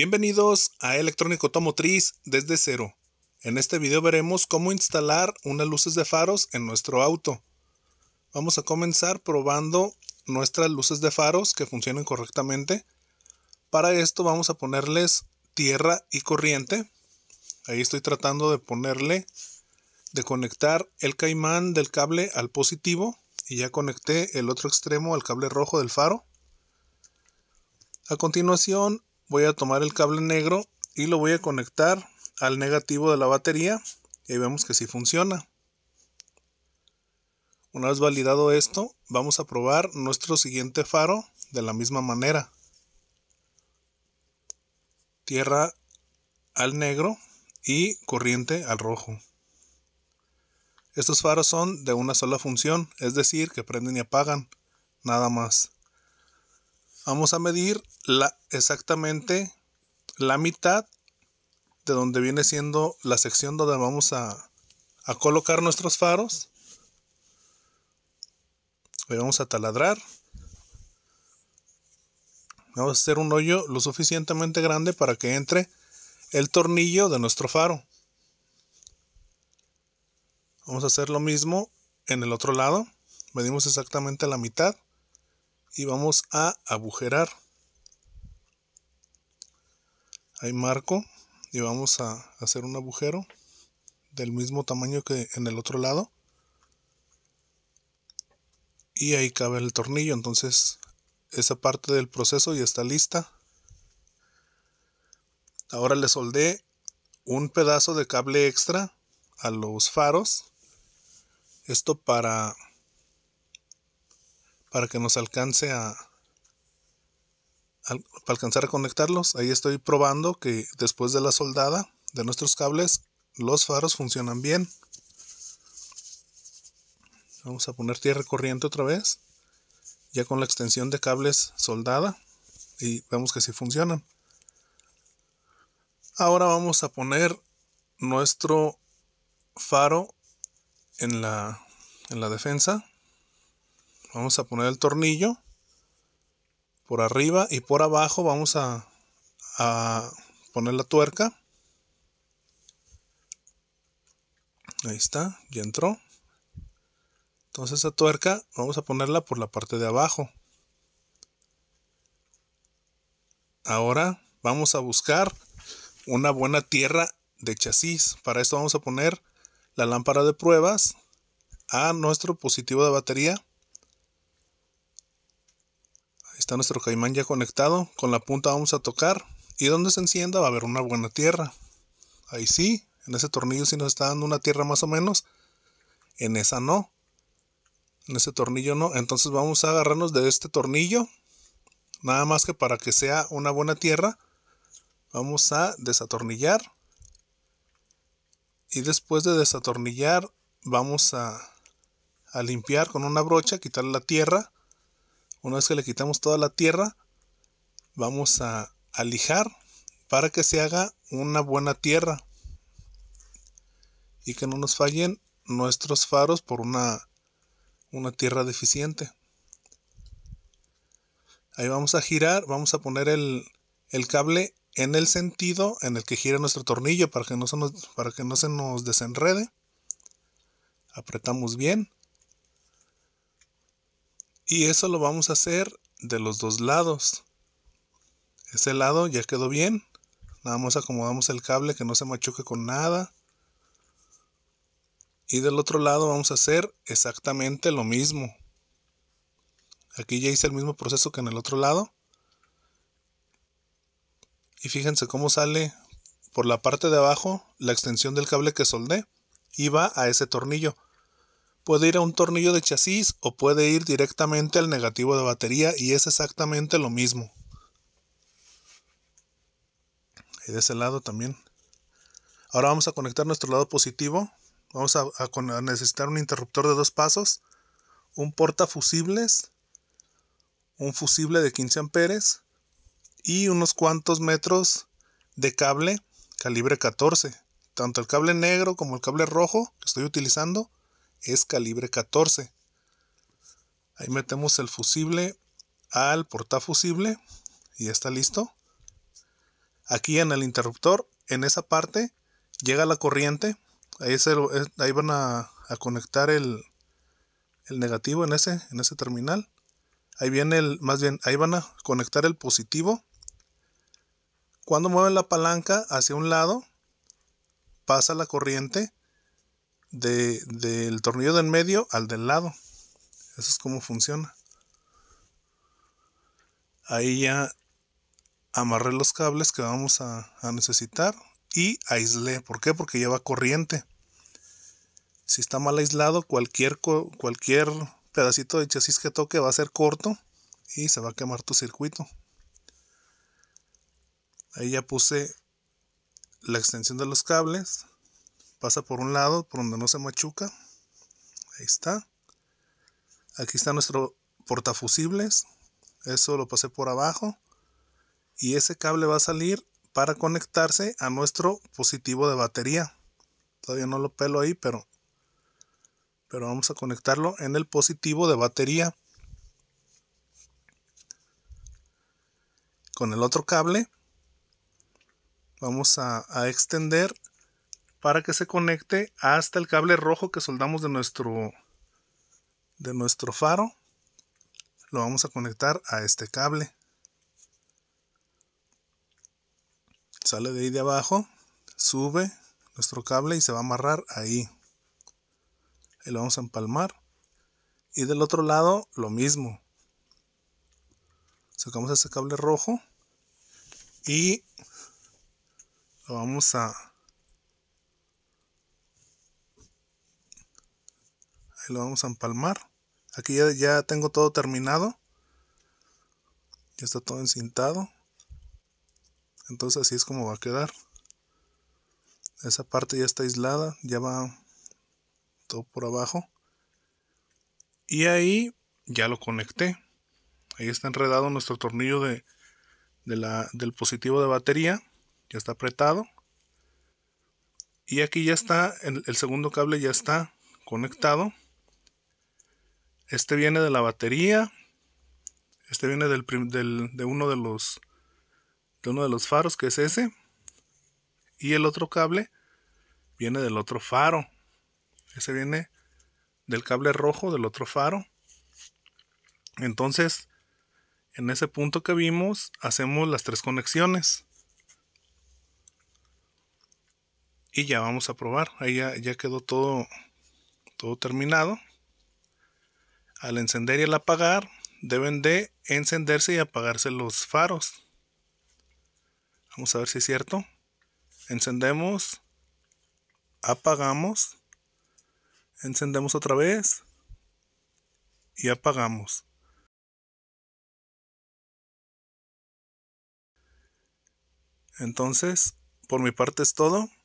Bienvenidos a Electrónico Automotriz desde cero. En este video veremos cómo instalar unas luces de faros en nuestro auto. Vamos a comenzar probando nuestras luces de faros que funcionen correctamente. Para esto vamos a ponerles tierra y corriente. Ahí estoy tratando de ponerle, de conectar el caimán del cable al positivo. Y ya conecté el otro extremo al cable rojo del faro. A continuación voy a tomar el cable negro y lo voy a conectar al negativo de la batería y vemos que si funciona. Una vez validado esto, vamos a probar nuestro siguiente faro de la misma manera. Tierra al negro y corriente al rojo. Estos faros son de una sola función, es decir, que prenden y apagan, nada más. Vamos a medir la, exactamente la mitad de donde viene siendo la sección donde vamos a, colocar nuestros faros. y vamos a taladrar. Vamos a hacer un hoyo lo suficientemente grande para que entre el tornillo de nuestro faro. Vamos a hacer lo mismo en el otro lado. Medimos exactamente la mitad y vamos a agujerar Ahí marco y vamos a hacer un agujero del mismo tamaño que en el otro lado y ahí cabe el tornillo entonces esa parte del proceso ya está lista ahora le soldé un pedazo de cable extra a los faros esto para para que nos alcance a, alcanzar a conectarlos. Ahí estoy probando que después de la soldada de nuestros cables, los faros funcionan bien. Vamos a poner tierra corriente otra vez. Ya con la extensión de cables soldada. Y vemos que sí funcionan. Ahora vamos a poner nuestro faro en la, en la defensa vamos a poner el tornillo por arriba y por abajo vamos a, poner la tuerca ahí está ya entró entonces esa tuerca vamos a ponerla por la parte de abajo ahora vamos a buscar una buena tierra de chasis para esto vamos a poner la lámpara de pruebas a nuestro positivo de batería Está nuestro caimán ya conectado. Con la punta vamos a tocar. Y donde se encienda va a haber una buena tierra. Ahí sí. En ese tornillo sí nos está dando una tierra más o menos. En esa no. En ese tornillo no. Entonces vamos a agarrarnos de este tornillo. Nada más que para que sea una buena tierra. Vamos a desatornillar. Y después de desatornillar vamos a, a limpiar con una brocha. Quitar la tierra una vez que le quitamos toda la tierra, vamos a, lijar para que se haga una buena tierra y que no nos fallen nuestros faros por una, una tierra deficiente. Ahí vamos a girar, vamos a poner el, el cable en el sentido en el que gira nuestro tornillo para que no para que no se nos desenrede. Apretamos bien. Y eso lo vamos a hacer de los dos lados. ese lado ya quedó bien. Nada más acomodamos el cable que no se machuque con nada. Y del otro lado vamos a hacer exactamente lo mismo. Aquí ya hice el mismo proceso que en el otro lado. Y fíjense cómo sale por la parte de abajo la extensión del cable que soldé y va a ese tornillo puede ir a un tornillo de chasis o puede ir directamente al negativo de batería y es exactamente lo mismo. Y de ese lado también. Ahora vamos a conectar nuestro lado positivo. Vamos a, necesitar un interruptor de dos pasos, un porta fusibles, un fusible de 15 amperes y unos cuantos metros de cable calibre 14. Tanto el cable negro como el cable rojo que estoy utilizando es calibre 14. Ahí metemos el fusible al portafusible y ya está listo. Aquí en el interruptor, en esa parte, llega la corriente. Ahí, ahí van a, conectar el, el, negativo en ese, en ese terminal. Ahí viene el, más bien, ahí van a conectar el positivo. Cuando mueven la palanca hacia un lado, pasa la corriente del tornillo del medio al del lado. Eso es como funciona. Ahí ya amarré los cables que vamos a, necesitar y aislé. ¿Por qué? Porque lleva corriente. Si está mal aislado, cualquier, cualquier pedacito de chasis que toque va a ser corto y se va a quemar tu circuito. Ahí ya puse la extensión de los cables pasa por un lado, por donde no se machuca. Ahí está. Aquí está nuestro portafusibles. Eso lo pasé por abajo. Y ese cable va a salir para conectarse a nuestro positivo de batería. Todavía no lo pelo ahí, pero, pero vamos a conectarlo en el positivo de batería. Con el otro cable vamos a, a extender para que se conecte hasta el cable rojo que soldamos de nuestro de nuestro faro lo vamos a conectar a este cable sale de ahí de abajo sube nuestro cable y se va a amarrar ahí y lo vamos a empalmar y del otro lado lo mismo sacamos ese cable rojo y lo vamos a lo vamos a empalmar. Aquí ya, tengo todo terminado. Ya está todo encintado. Entonces así es como va a quedar. Esa parte ya está aislada, ya va todo por abajo. Y ahí ya lo conecté. Ahí está enredado nuestro tornillo del positivo de batería. Ya está apretado. Y aquí ya está, el segundo cable ya está conectado. Este viene de la batería. Este viene de uno de los uno de los faros que es ese. Y el otro cable viene del otro faro. Ese viene del cable rojo del otro faro. Entonces, en ese punto que vimos, hacemos las tres conexiones. Y ya vamos a probar. Ahí ya, ya quedó todo, todo terminado. Al encender y al apagar, deben de encenderse y apagarse los faros. Vamos a ver si es cierto. Encendemos, apagamos, encendemos otra vez y apagamos. Entonces, por mi parte es todo.